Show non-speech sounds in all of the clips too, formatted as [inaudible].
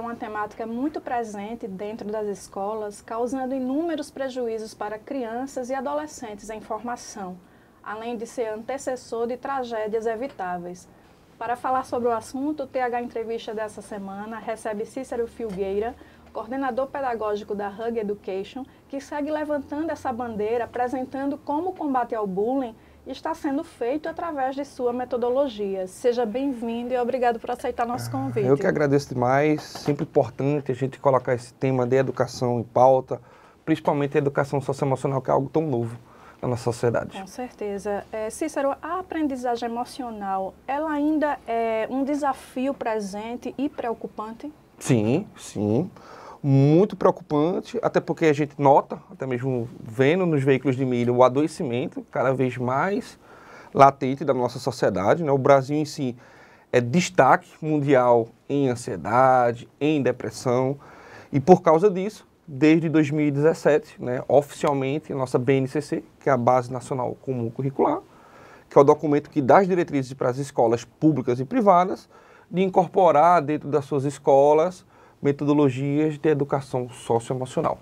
É uma temática muito presente dentro das escolas, causando inúmeros prejuízos para crianças e adolescentes em formação, além de ser antecessor de tragédias evitáveis. Para falar sobre o assunto, o TH Entrevista dessa semana recebe Cícero Filgueira, coordenador pedagógico da Hug Education, que segue levantando essa bandeira, apresentando como o combate ao bullying está sendo feito através de sua metodologia. Seja bem-vindo e obrigado por aceitar nosso ah, convite. Eu que agradeço demais. Sempre importante a gente colocar esse tema de educação em pauta, principalmente a educação socioemocional, que é algo tão novo na nossa sociedade. Com certeza. É, Cícero, a aprendizagem emocional, ela ainda é um desafio presente e preocupante? Sim, sim muito preocupante, até porque a gente nota, até mesmo vendo nos veículos de milho, o adoecimento cada vez mais latente da nossa sociedade. Né? O Brasil em si é destaque mundial em ansiedade, em depressão, e por causa disso, desde 2017, né, oficialmente, a nossa BNCC, que é a Base Nacional Comum Curricular, que é o documento que dá as diretrizes para as escolas públicas e privadas de incorporar dentro das suas escolas metodologias de educação socioemocional.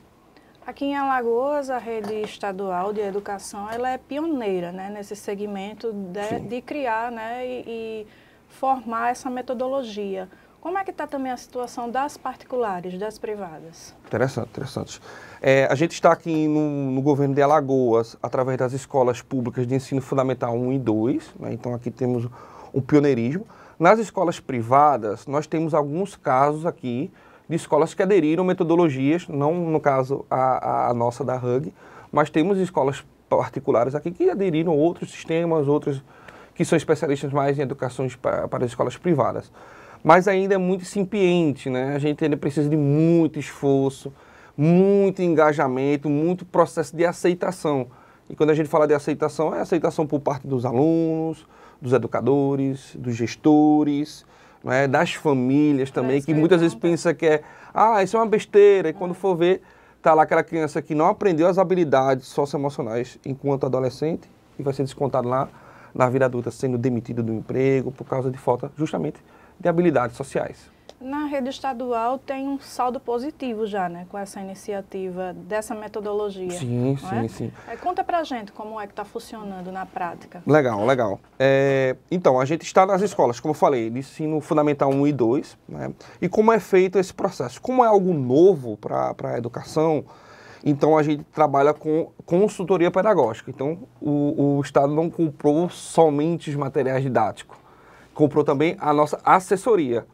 Aqui em Alagoas, a rede estadual de educação ela é pioneira né, nesse segmento de, de criar né, e, e formar essa metodologia. Como é que está também a situação das particulares, das privadas? Interessante, interessante. É, a gente está aqui no, no, governo de Alagoas, através das escolas públicas de ensino fundamental 1 e 2, né? então aqui temos um pioneirismo. Nas escolas privadas, nós temos alguns casos aqui de escolas que aderiram metodologias, não no caso a, a nossa da RUG, mas temos escolas particulares aqui que aderiram outros sistemas, outros que são especialistas mais em educações para, para as escolas privadas. Mas ainda é muito incipiente, né? A gente ainda precisa de muito esforço, muito engajamento, muito processo de aceitação. E quando a gente fala de aceitação, é aceitação por parte dos alunos, dos educadores, dos gestores, é? das famílias também, que é muitas vezes né? pensa que é, ah, isso é uma besteira, e quando for ver, está lá aquela criança que não aprendeu as habilidades socioemocionais enquanto adolescente e vai ser descontado lá na vida adulta, sendo demitido do emprego por causa de falta justamente de habilidades sociais. Na rede estadual tem um saldo positivo já, né, com essa iniciativa dessa metodologia. Sim, é? sim, é? sim. É, conta pra gente como é que está funcionando na prática. Legal, legal. É, então, a gente está nas escolas, como eu falei, de ensino fundamental 1 e 2, né, e como é feito esse processo? Como é algo novo para a educação, então a gente trabalha com consultoria pedagógica. Então o, o Estado não comprou somente os materiais didáticos, comprou também a nossa assessoria.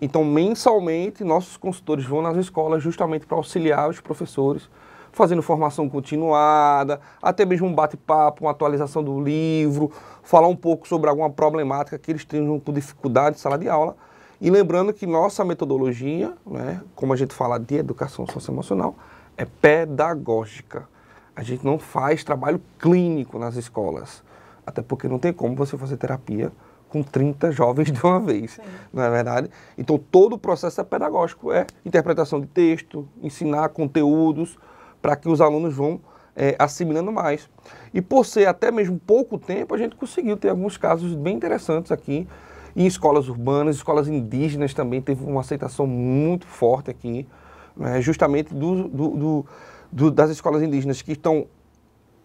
Então, mensalmente, nossos consultores vão nas escolas justamente para auxiliar os professores, fazendo formação continuada, até mesmo um bate-papo, uma atualização do livro, falar um pouco sobre alguma problemática que eles tenham com dificuldade de sala de aula. E lembrando que nossa metodologia, né, como a gente fala de educação socioemocional, é pedagógica. A gente não faz trabalho clínico nas escolas, até porque não tem como você fazer terapia com 30 jovens de uma vez, Sim. não é verdade? Então todo o processo é pedagógico, é interpretação de texto, ensinar conteúdos para que os alunos vão é, assimilando mais. E por ser até mesmo pouco tempo, a gente conseguiu ter alguns casos bem interessantes aqui em escolas urbanas, escolas indígenas também teve uma aceitação muito forte aqui, né, justamente do, do, do, do, das escolas indígenas que estão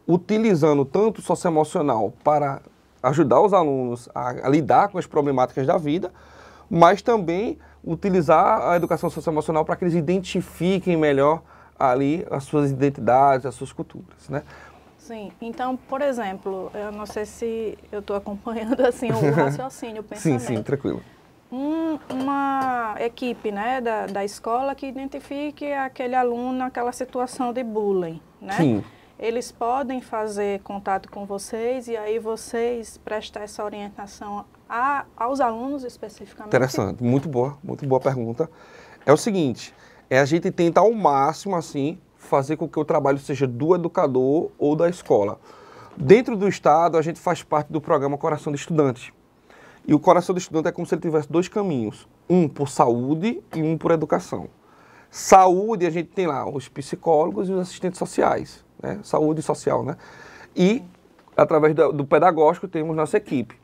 utilizando tanto o socioemocional para ajudar os alunos a, a lidar com as problemáticas da vida, mas também utilizar a educação socioemocional para que eles identifiquem melhor ali as suas identidades, as suas culturas, né? Sim, então, por exemplo, eu não sei se eu estou acompanhando [laughs] assim o [laughs] raciocínio, o pensamento. Sim, sim, tranquilo. Um, uma equipe né, da, da escola que identifique aquele aluno naquela situação de bullying, né? Sim eles podem fazer contato com vocês e aí vocês prestar essa orientação a, aos alunos especificamente? Interessante, muito boa, muito boa pergunta. É o seguinte, é a gente tentar ao máximo assim fazer com que o trabalho seja do educador ou da escola. Dentro do estado, a gente faz parte do programa Coração de Estudante. E o Coração do Estudante é como se ele tivesse dois caminhos, um por saúde e um por educação. Saúde, a gente tem lá os psicólogos e os assistentes sociais né? saúde social, né? E através do, do pedagógico temos nossa equipe.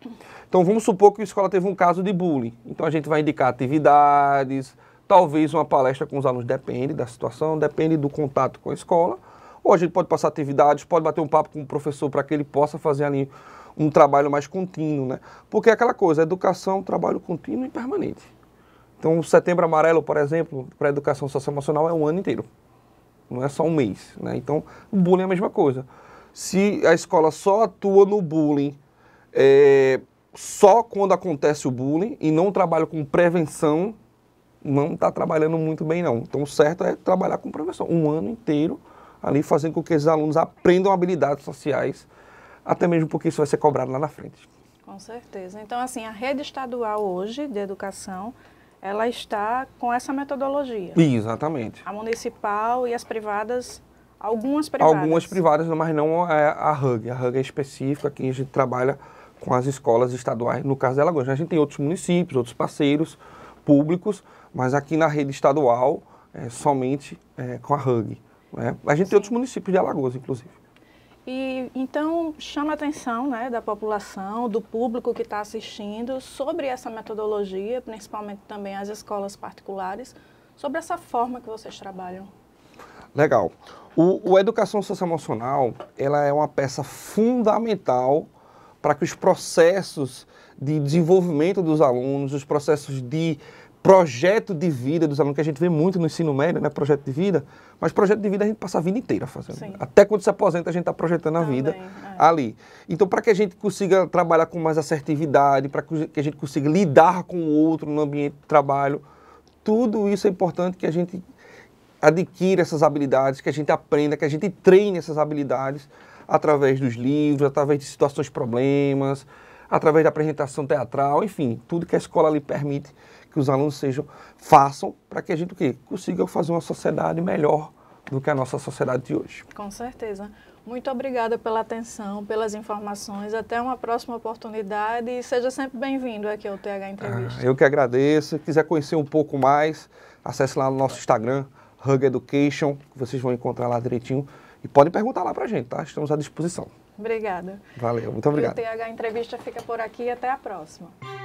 Então vamos supor que a escola teve um caso de bullying. Então a gente vai indicar atividades, talvez uma palestra com os alunos, depende da situação, depende do contato com a escola. Ou a gente pode passar atividades, pode bater um papo com o professor para que ele possa fazer ali um trabalho mais contínuo, né? Porque é aquela coisa, educação, trabalho contínuo e permanente. Então, o Setembro Amarelo, por exemplo, para a educação socioemocional é um ano inteiro não é só um mês. Né? Então, o bullying é a mesma coisa. Se a escola só atua no bullying é, só quando acontece o bullying e não trabalha com prevenção, não está trabalhando muito bem, não. Então, o certo é trabalhar com prevenção um ano inteiro ali, fazendo com que esses alunos aprendam habilidades sociais, até mesmo porque isso vai ser cobrado lá na frente. Com certeza. Então, assim, a rede estadual hoje de educação ela está com essa metodologia. Exatamente. A municipal e as privadas, algumas privadas. Algumas privadas, mas não é a RUG. A RUG é específica, que a gente trabalha com as escolas estaduais, no caso de Alagoas. A gente tem outros municípios, outros parceiros públicos, mas aqui na rede estadual, é, somente é, com a RUG. Né? A gente Sim. tem outros municípios de Alagoas, inclusive. E então chama a atenção né, da população, do público que está assistindo sobre essa metodologia, principalmente também as escolas particulares, sobre essa forma que vocês trabalham. Legal. O, o educação socioemocional ela é uma peça fundamental para que os processos de desenvolvimento dos alunos, os processos de projeto de vida dos alunos, que a gente vê muito no ensino médio, né? Projeto de vida, mas projeto de vida a gente passa a vida inteira fazendo. Sim. Até quando se aposenta, a gente está projetando a Também, vida é. ali. Então, para que a gente consiga trabalhar com mais assertividade, para que a gente consiga lidar com o outro no ambiente de trabalho, tudo isso é importante que a gente adquira essas habilidades, que a gente aprenda, que a gente treine essas habilidades através dos livros, através de situações, problemas, através da apresentação teatral, enfim, tudo que a escola lhe permite que os alunos sejam, façam para que a gente o quê? consiga fazer uma sociedade melhor do que a nossa sociedade de hoje. Com certeza. Muito obrigada pela atenção, pelas informações. Até uma próxima oportunidade e seja sempre bem-vindo aqui ao TH Entrevista. Ah, eu que agradeço. Se quiser conhecer um pouco mais, acesse lá no nosso Instagram, Hug Education, que vocês vão encontrar lá direitinho. E podem perguntar lá para a gente, tá? Estamos à disposição. Obrigada. Valeu, muito obrigado. E o TH Entrevista fica por aqui até a próxima.